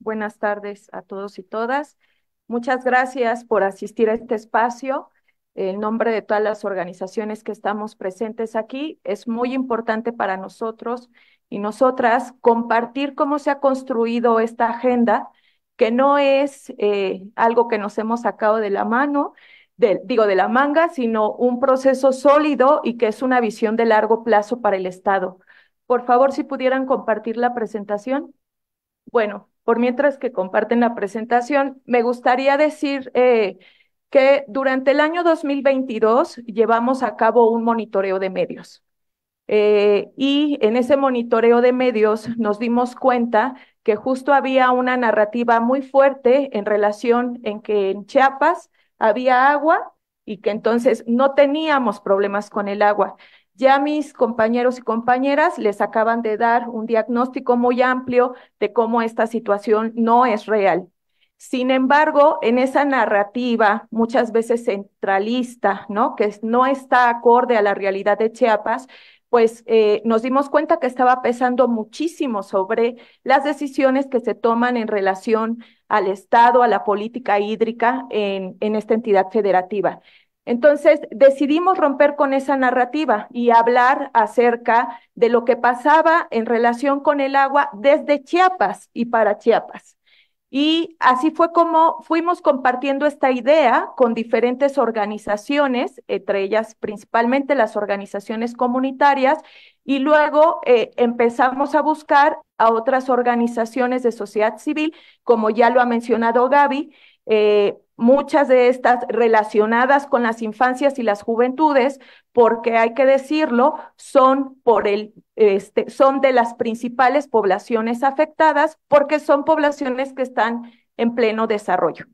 Buenas tardes a todos y todas. Muchas gracias por asistir a este espacio. En nombre de todas las organizaciones que estamos presentes aquí, es muy importante para nosotros y nosotras compartir cómo se ha construido esta agenda, que no es eh, algo que nos hemos sacado de la mano, digo, de la manga, sino un proceso sólido y que es una visión de largo plazo para el Estado. Por favor, si pudieran compartir la presentación. Bueno, por mientras que comparten la presentación, me gustaría decir eh, que durante el año 2022 llevamos a cabo un monitoreo de medios. Eh, y en ese monitoreo de medios nos dimos cuenta que justo había una narrativa muy fuerte en relación en que en Chiapas había agua y que entonces no teníamos problemas con el agua. Ya mis compañeros y compañeras les acaban de dar un diagnóstico muy amplio de cómo esta situación no es real. Sin embargo, en esa narrativa muchas veces centralista, ¿no? Que no está acorde a la realidad de Chiapas, pues eh, nos dimos cuenta que estaba pesando muchísimo sobre las decisiones que se toman en relación al Estado, a la política hídrica en, en esta entidad federativa. Entonces decidimos romper con esa narrativa y hablar acerca de lo que pasaba en relación con el agua desde Chiapas y para Chiapas. Y así fue como fuimos compartiendo esta idea con diferentes organizaciones, entre ellas principalmente las organizaciones comunitarias, y luego eh, empezamos a buscar a otras organizaciones de sociedad civil, como ya lo ha mencionado Gaby, eh, muchas de estas relacionadas con las infancias y las juventudes, porque hay que decirlo, son por el este, son de las principales poblaciones afectadas, porque son poblaciones que están en pleno desarrollo.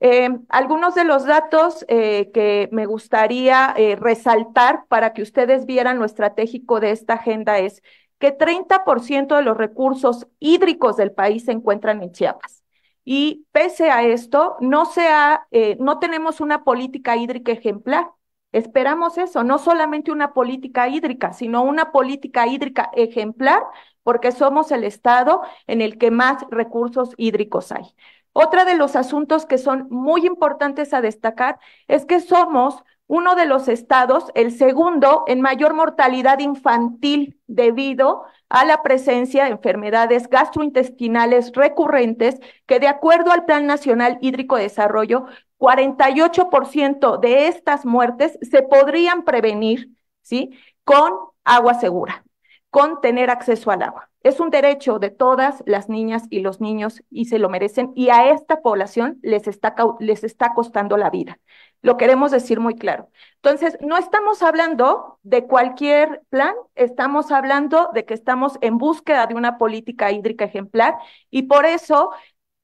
Eh, algunos de los datos eh, que me gustaría eh, resaltar para que ustedes vieran lo estratégico de esta agenda es que 30% de los recursos hídricos del país se encuentran en Chiapas. Y pese a esto, no, sea, eh, no tenemos una política hídrica ejemplar. Esperamos eso, no solamente una política hídrica, sino una política hídrica ejemplar, porque somos el estado en el que más recursos hídricos hay. Otra de los asuntos que son muy importantes a destacar es que somos uno de los estados, el segundo en mayor mortalidad infantil debido a la presencia de enfermedades gastrointestinales recurrentes que de acuerdo al Plan Nacional Hídrico de Desarrollo, 48% de estas muertes se podrían prevenir, ¿sí? Con agua segura con tener acceso al agua. Es un derecho de todas las niñas y los niños y se lo merecen y a esta población les está, les está costando la vida. Lo queremos decir muy claro. Entonces, no estamos hablando de cualquier plan, estamos hablando de que estamos en búsqueda de una política hídrica ejemplar y por eso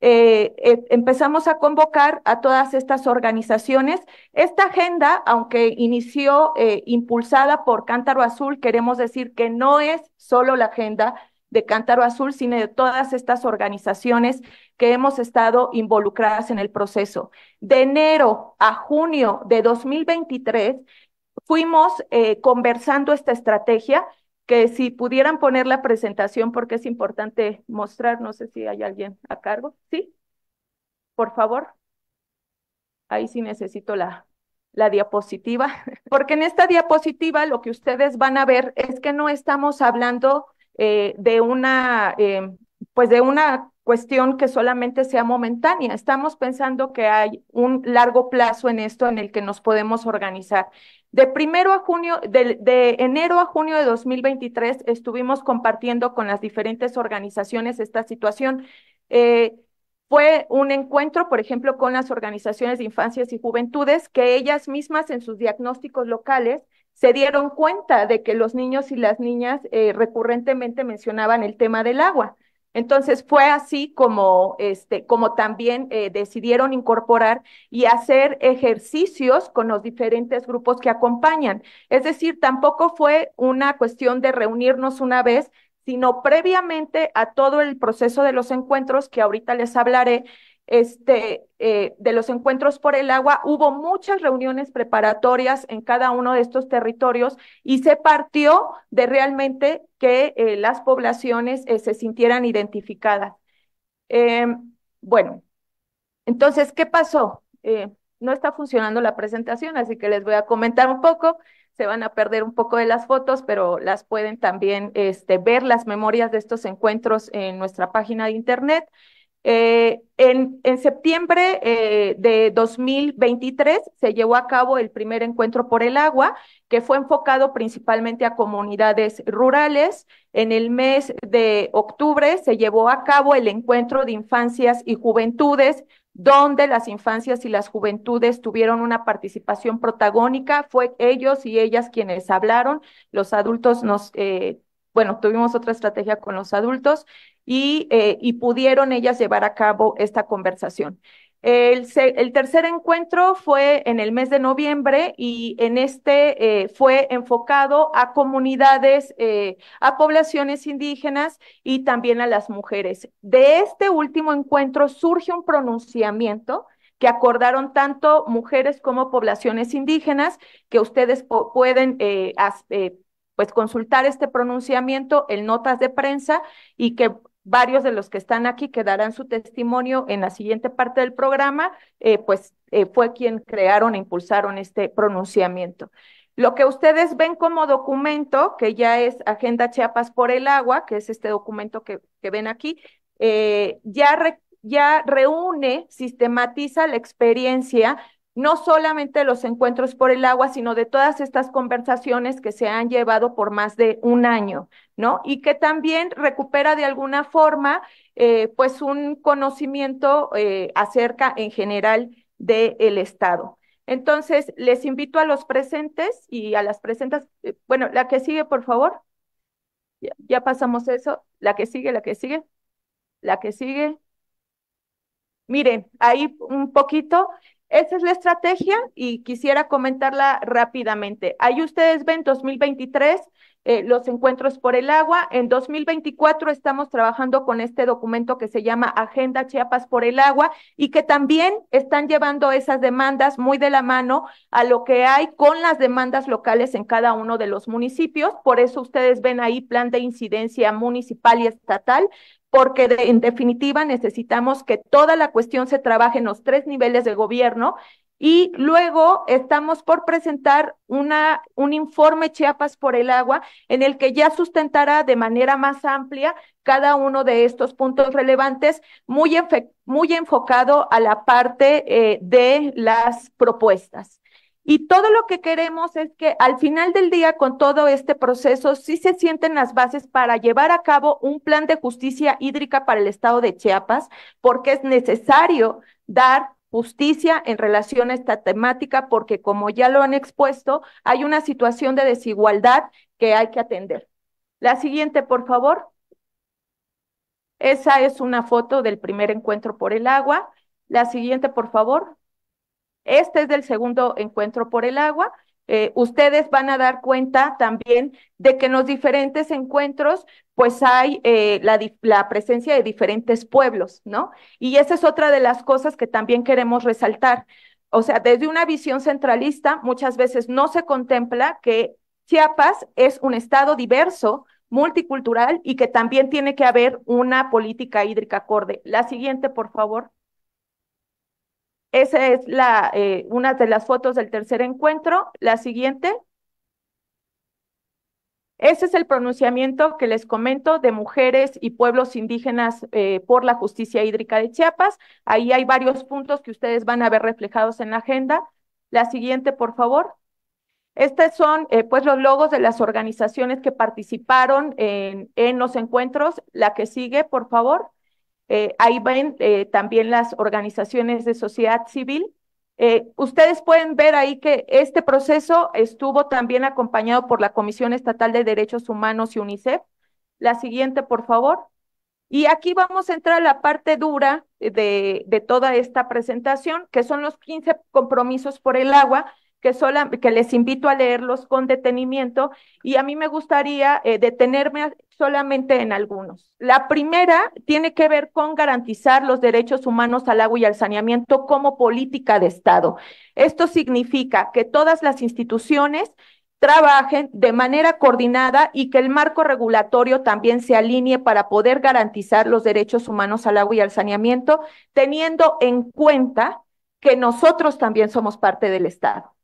eh, eh, empezamos a convocar a todas estas organizaciones. Esta agenda, aunque inició eh, impulsada por Cántaro Azul, queremos decir que no es solo la agenda de Cántaro Azul, sino de todas estas organizaciones que hemos estado involucradas en el proceso. De enero a junio de 2023 fuimos conversando esta estrategia que si pudieran poner la presentación porque es importante mostrar, no sé si hay alguien a cargo, ¿sí? Por favor. Ahí sí necesito la, la diapositiva, porque en esta diapositiva lo que ustedes van a ver es que no estamos hablando eh, de una em, pues de una cuestión que solamente sea momentánea. Estamos pensando que hay un largo plazo en esto en el que nos podemos organizar. De primero a junio, de, enero a junio de 2023 estuvimos compartiendo con las diferentes organizaciones esta situación. Eh, fue un encuentro, por ejemplo, con las organizaciones de infancias y juventudes, que ellas mismas en sus diagnósticos locales se dieron cuenta de que los niños y las niñas eh, recurrentemente mencionaban el tema del agua. Entonces fue así como, este, como también eh, decidieron incorporar y hacer ejercicios con los diferentes grupos que acompañan. Es decir, tampoco fue una cuestión de reunirnos una vez, sino previamente a todo el proceso de los encuentros que ahorita les hablaré, este, eh, de los encuentros por el agua, hubo muchas reuniones preparatorias en cada uno de estos territorios y se partió de realmente que eh, las poblaciones eh, se sintieran identificadas. Em, bueno, entonces, ¿qué pasó? no está funcionando la presentación, así que les voy a comentar un poco. Se van a perder un poco de las fotos, pero las pueden también este, ver las memorias de estos encuentros en nuestra página de internet. Eh, en, en, septiembre eh, de 2023 se llevó a cabo el primer encuentro por el agua, que fue enfocado principalmente a comunidades rurales. En el mes de octubre se llevó a cabo el encuentro de infancias y juventudes, donde las infancias y las juventudes tuvieron una participación protagónica. Fue ellos y ellas quienes hablaron. Los adultos nos... Eh, bueno, tuvimos otra estrategia con los adultos. Eh, y, pudieron ellas llevar a cabo esta conversación. El, el, tercer encuentro fue en el mes de noviembre y en este eh, fue enfocado a comunidades, eh, a poblaciones indígenas y también a las mujeres. De este último encuentro surge un pronunciamiento que acordaron tanto mujeres como poblaciones indígenas, que ustedes pueden pues consultar este pronunciamiento en notas de prensa y que varios de los que están aquí que darán su testimonio en la siguiente parte del programa, eh, pues eh, fue quien crearon e impulsaron este pronunciamiento. Lo que ustedes ven como documento, que ya es Agenda Chiapas por el Agua, que es este documento que, ven aquí, eh, ya, ya reúne, sistematiza la experiencia no solamente los encuentros por el agua, sino de todas estas conversaciones que se han llevado por más de un año, ¿no? Y que también recupera de alguna forma, eh, pues, un conocimiento eh, acerca en general del Estado. Entonces, les invito a los presentes y a las presentas, eh, bueno, la que sigue, por favor. ya pasamos eso. La que sigue, la que sigue, la que sigue. Miren, ahí un poquito. Esa es la estrategia y quisiera comentarla rápidamente. Ahí ustedes ven 2023 eh, los encuentros por el agua. En 2024 estamos trabajando con este documento que se llama Agenda Chiapas por el agua y que también están llevando esas demandas muy de la mano a lo que hay con las demandas locales en cada uno de los municipios. Por eso ustedes ven ahí plan de incidencia municipal y estatal, porque en definitiva necesitamos que toda la cuestión se trabaje en los tres niveles de gobierno y luego estamos por presentar una, un informe Chiapas por el agua en el que ya sustentará de manera más amplia cada uno de estos puntos relevantes, muy, muy enfocado a la parte eh, de las propuestas. Y todo lo que queremos es que al final del día, con todo este proceso, sí se sienten las bases para llevar a cabo un plan de justicia hídrica para el estado de Chiapas, porque es necesario dar justicia en relación a esta temática, porque como ya lo han expuesto, hay una situación de desigualdad que hay que atender. La siguiente, por favor. Esa es una foto del primer encuentro por el agua. La siguiente, por favor. Este es del segundo encuentro por el agua. Eh, ustedes van a dar cuenta también de que en los diferentes encuentros, pues hay eh, la, la, presencia de diferentes pueblos, ¿no? Y esa es otra de las cosas que también queremos resaltar. O sea, desde una visión centralista, muchas veces no se contempla que Chiapas es un estado diverso, multicultural y que también tiene que haber una política hídrica acorde. La siguiente, por favor. Esa es la, eh, una de las fotos del tercer encuentro. La siguiente. Ese es el pronunciamiento que les comento de mujeres y pueblos indígenas eh, por la justicia hídrica de Chiapas. Ahí hay varios puntos que ustedes van a ver reflejados en la agenda. La siguiente, por favor. Estos son eh, pues los logos de las organizaciones que participaron en, en los encuentros. La que sigue, por favor. Eh, ahí ven eh, también las organizaciones de sociedad civil. Eh, ustedes pueden ver ahí que este proceso estuvo también acompañado por la Comisión Estatal de Derechos Humanos y UNICEF. La siguiente, por favor. Y aquí vamos a entrar a la parte dura de, de toda esta presentación, que son los 15 compromisos por el agua, que, que les invito a leerlos con detenimiento y a mí me gustaría eh, detenerme solamente en algunos. La primera tiene que ver con garantizar los derechos humanos al agua y al saneamiento como política de Estado. Esto significa que todas las instituciones trabajen de manera coordinada y que el marco regulatorio también se alinee para poder garantizar los derechos humanos al agua y al saneamiento, teniendo en cuenta que nosotros también somos parte del Estado.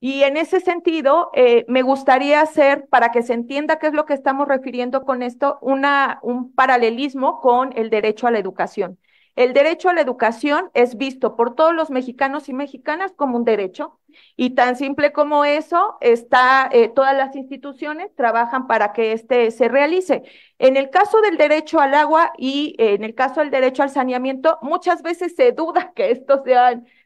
Y en ese sentido, eh, me gustaría hacer, para que se entienda qué es lo que estamos refiriendo con esto, una, un paralelismo con el derecho a la educación. El derecho a la educación es visto por todos los mexicanos y mexicanas como un derecho y tan simple como eso está eh, todas las instituciones trabajan para que este se realice. En el caso del derecho al agua y eh, en el caso del derecho al saneamiento, muchas veces se duda que estos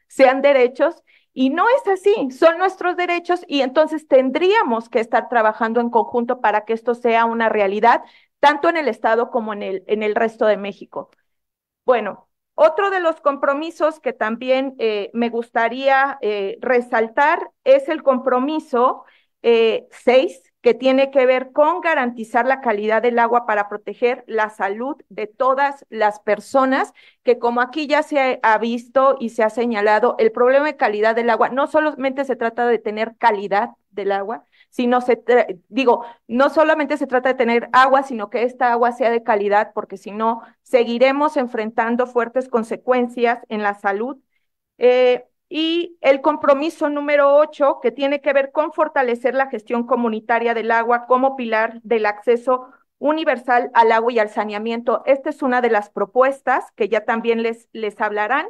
sean derechos y no es así, son nuestros derechos y entonces tendríamos que estar trabajando en conjunto para que esto sea una realidad, tanto en el Estado como en el, en el resto de México. Bueno, otro de los compromisos que también eh, me gustaría eh, resaltar es el compromiso eh, seis, que tiene que ver con garantizar la calidad del agua para proteger la salud de todas las personas, que como aquí ya se ha visto y se ha señalado, el problema de calidad del agua no solamente se trata de tener calidad del agua, sino se, digo, no solamente se trata de tener agua, sino que esta agua sea de calidad, porque si no, seguiremos enfrentando fuertes consecuencias en la salud. Eh, y el compromiso número ocho, que tiene que ver con fortalecer la gestión comunitaria del agua como pilar del acceso universal al agua y al saneamiento. Esta es una de las propuestas que ya también les, les hablarán.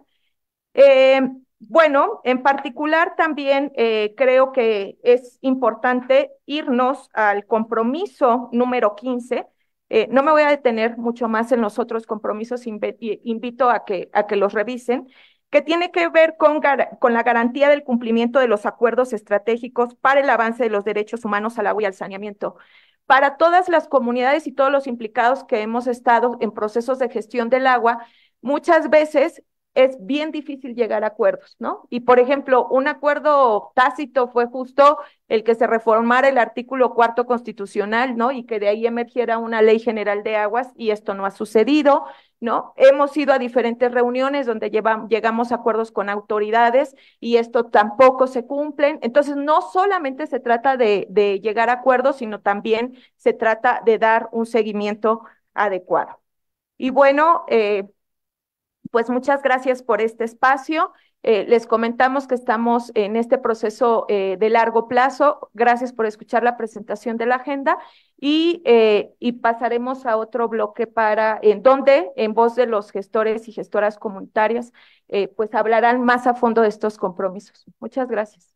Eh, bueno, en particular también eh, creo que es importante irnos al compromiso número 15. Eh, no me voy a detener mucho más en los otros compromisos, invito a que, a que los revisen que tiene que ver con, con, la garantía del cumplimiento de los acuerdos estratégicos para el avance de los derechos humanos al agua y al saneamiento. Para todas las comunidades y todos los implicados que hemos estado en procesos de gestión del agua, muchas veces es bien difícil llegar a acuerdos, ¿no? Y por ejemplo, un acuerdo tácito fue justo el que se reformara el artículo cuarto constitucional, ¿no? Y que de ahí emergiera una ley general de aguas y esto no ha sucedido, ¿no? Hemos ido a diferentes reuniones donde llegamos a acuerdos con autoridades y esto tampoco se cumple. Entonces, no solamente se trata de, de llegar a acuerdos, sino también se trata de dar un seguimiento adecuado. Y bueno, eh, pues muchas gracias por este espacio. Eh, les comentamos que estamos en este proceso eh, de largo plazo. Gracias por escuchar la presentación de la agenda y, eh, y pasaremos a otro bloque para, en donde, en voz de los gestores y gestoras comunitarias, pues hablarán más a fondo de estos compromisos. Muchas gracias.